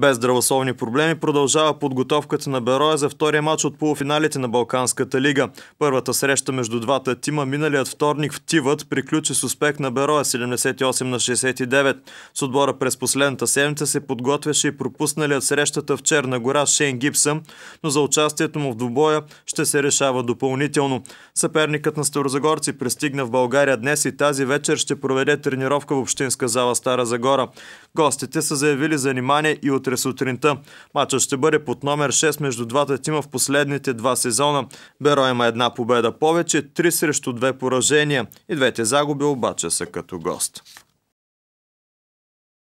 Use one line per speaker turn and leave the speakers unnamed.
Без здравословни проблеми продължава подготовката на Бероя за втория матч от полуфиналите на Балканската лига. Първата среща между двата тима миналият вторник в Тивът приключи с успех на Бероя 78 на 69. С отбора през последната седмица се подготвяше и пропусналият срещата в Черна гора Шейн Гипсън, но за участието му в двубоя ще се решава допълнително. Съперникът на Старозагорци пристигна в България днес и тази вечер ще проведе тренировка в Общинска зала Стара Загора. Гостите са заявили занимание и утре сутринта. Матчът ще бъде под номер 6 между двата тима в последните два сезона. Беро има една победа повече, три срещу две поражения и двете загуби обаче са като гост.